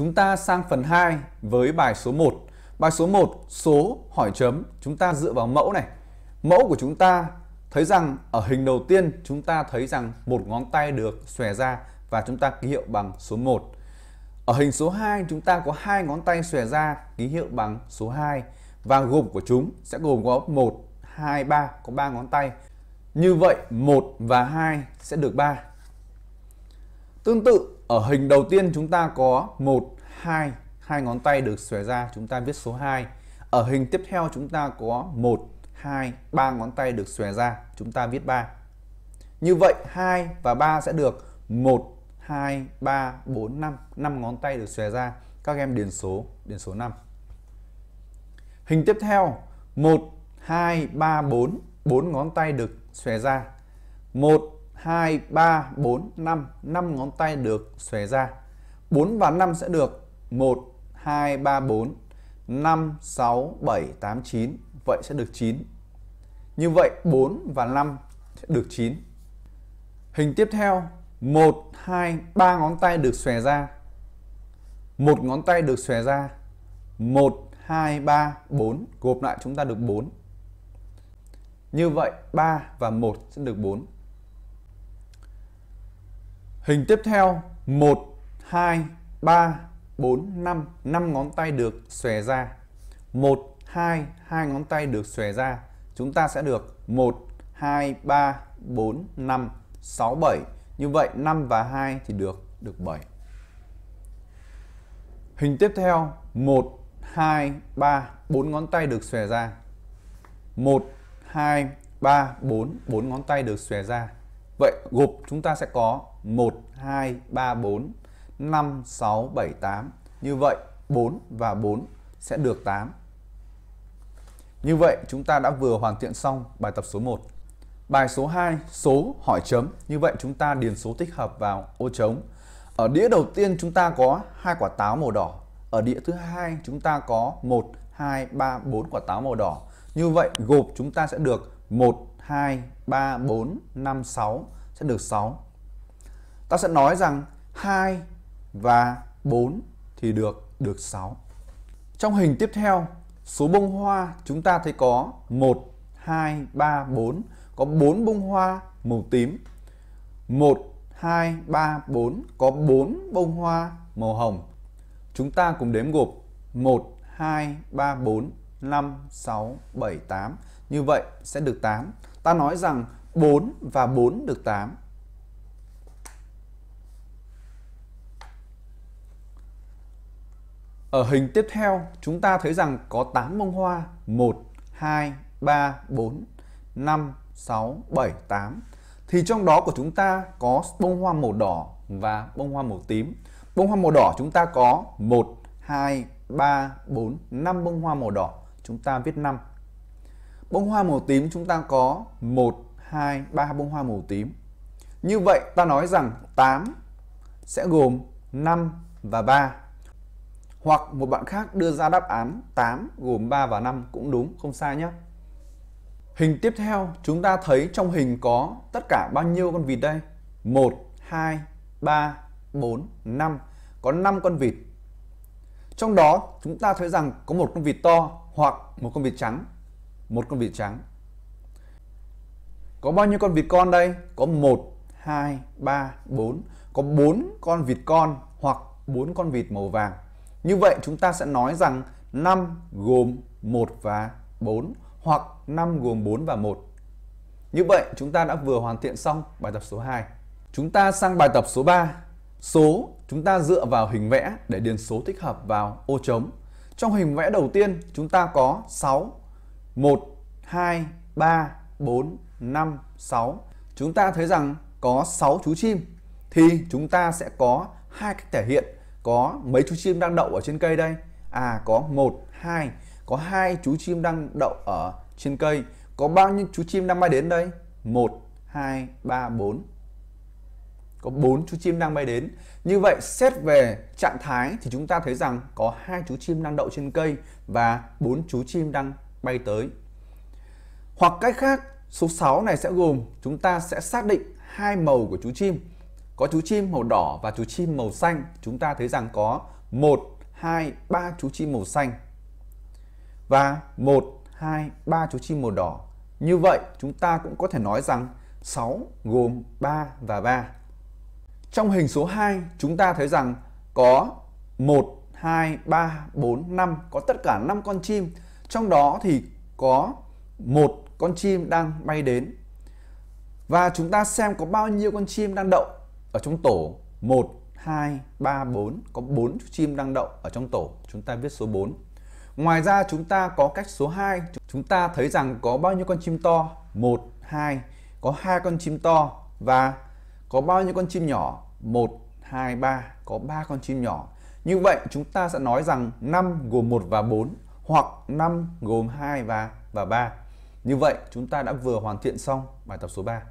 Chúng ta sang phần 2 với bài số 1. Bài số 1, số hỏi chấm, chúng ta dựa vào mẫu này. Mẫu của chúng ta thấy rằng ở hình đầu tiên chúng ta thấy rằng một ngón tay được xòe ra và chúng ta ký hiệu bằng số 1. Ở hình số 2 chúng ta có hai ngón tay xòe ra ký hiệu bằng số 2 và gộp của chúng sẽ gồm có 1, 2, 3 có 3 ngón tay. Như vậy 1 và 2 sẽ được 3. Tương tự ở hình đầu tiên chúng ta có 1, 2, hai ngón tay được xòe ra chúng ta viết số 2. Ở hình tiếp theo chúng ta có 1, 2, 3 ngón tay được xòe ra chúng ta viết 3. Như vậy 2 và 3 sẽ được 1, 2, 3, 4, 5, 5 ngón tay được xòe ra. Các em điền số, điền số 5. Hình tiếp theo 1, 2, 3, 4, 4 ngón tay được xòe ra. 1, 2, 3, 4, 5, 5 ngón tay được xòe ra. 4 và 5 sẽ được 1, 2, 3, 4, 5, 6, 7, 8, 9. Vậy sẽ được 9. Như vậy 4 và 5 sẽ được 9. Hình tiếp theo, 1, 2, 3 ngón tay được xòe ra. một ngón tay được xòe ra. 1, 2, 3, 4. Gộp lại chúng ta được 4. Như vậy 3 và 1 sẽ được 4. Hình tiếp theo 1, 2, 3, 4, 5 5 ngón tay được xòe ra 1, 2, 2 ngón tay được xòe ra Chúng ta sẽ được 1, 2, 3, 4, 5, 6, 7 Như vậy 5 và 2 thì được được 7 Hình tiếp theo 1, 2, 3, 4 ngón tay được xòe ra 1, 2, 3, 4, 4 ngón tay được xòe ra Vậy gộp chúng ta sẽ có 1, 2, 3, 4, 5, 6, 7, 8. Như vậy 4 và 4 sẽ được 8. Như vậy chúng ta đã vừa hoàn thiện xong bài tập số 1. Bài số 2, số hỏi chấm. Như vậy chúng ta điền số tích hợp vào ô trống. Ở đĩa đầu tiên chúng ta có hai quả táo màu đỏ. Ở đĩa thứ hai chúng ta có 1, 2, 3, 4 quả táo màu đỏ. Như vậy gộp chúng ta sẽ được 1, 2, 3, 4, 5, 6 sẽ được 6. Ta sẽ nói rằng 2 và 4 thì được được 6. Trong hình tiếp theo, số bông hoa chúng ta thấy có 1, 2, 3, 4, có 4 bông hoa màu tím. 1, 2, 3, 4 có 4 bông hoa màu hồng. Chúng ta cùng đếm gộp 1, 2, 3, 4, 5, 6, 7, 8. Như vậy sẽ được 8 ta nói rằng 4 và 4 được 8. Ở hình tiếp theo, chúng ta thấy rằng có 8 bông hoa, 1, 2, 3, 4, 5, 6, 7, 8. Thì trong đó của chúng ta có bông hoa màu đỏ và bông hoa màu tím. Bông hoa màu đỏ chúng ta có 1, 2, 3, 4, 5 bông hoa màu đỏ. Chúng ta viết 5 bông hoa màu tím chúng ta có 1, 2, 3 bông hoa màu tím. Như vậy ta nói rằng 8 sẽ gồm 5 và 3. Hoặc một bạn khác đưa ra đáp án 8 gồm 3 và 5 cũng đúng, không sai nhé. Hình tiếp theo chúng ta thấy trong hình có tất cả bao nhiêu con vịt đây? 1, 2, 3, 4, 5. Có 5 con vịt. Trong đó chúng ta thấy rằng có một con vịt to hoặc một con vịt trắng một con vịt trắng. Có bao nhiêu con vịt con đây? Có 1, 2, 3, 4. Có 4 con vịt con hoặc 4 con vịt màu vàng. Như vậy chúng ta sẽ nói rằng 5 gồm 1 và 4 hoặc 5 gồm 4 và 1. Như vậy chúng ta đã vừa hoàn thiện xong bài tập số 2. Chúng ta sang bài tập số 3. Số chúng ta dựa vào hình vẽ để điền số thích hợp vào ô trống. Trong hình vẽ đầu tiên chúng ta có 6, 1, 2, 3, 4, 5, 6. Chúng ta thấy rằng có 6 chú chim thì chúng ta sẽ có hai cách thể hiện có mấy chú chim đang đậu ở trên cây đây à có 1 2 có hai chú chim đang đậu ở trên cây có bao nhiêu chú chim đang bay đến đây 1 2 3 4 có 4 chú chim đang bay đến như vậy xét về trạng thái thì chúng ta thấy rằng có hai chú chim đang đậu trên cây và bốn chú chim đang bay tới hoặc cách khác, số 6 này sẽ gồm chúng ta sẽ xác định hai màu của chú chim. Có chú chim màu đỏ và chú chim màu xanh. Chúng ta thấy rằng có 1, 2, 3 chú chim màu xanh và 1, 2, 3 chú chim màu đỏ. Như vậy, chúng ta cũng có thể nói rằng 6 gồm 3 và 3. Trong hình số 2, chúng ta thấy rằng có 1, 2, 3, 4, 5, có tất cả 5 con chim. Trong đó thì có một con chim đang bay đến và chúng ta xem có bao nhiêu con chim đang đậu ở trong tổ 1, 2, 3, 4 Có 4 chim đang đậu ở trong tổ Chúng ta viết số 4 Ngoài ra chúng ta có cách số 2 Chúng ta thấy rằng có bao nhiêu con chim to 1, 2 Có hai con chim to Và có bao nhiêu con chim nhỏ 1, 2, 3 Có 3 con chim nhỏ Như vậy chúng ta sẽ nói rằng 5 gồm 1 và 4 Hoặc 5 gồm 2 và, và 3 như vậy, chúng ta đã vừa hoàn thiện xong bài tập số 3.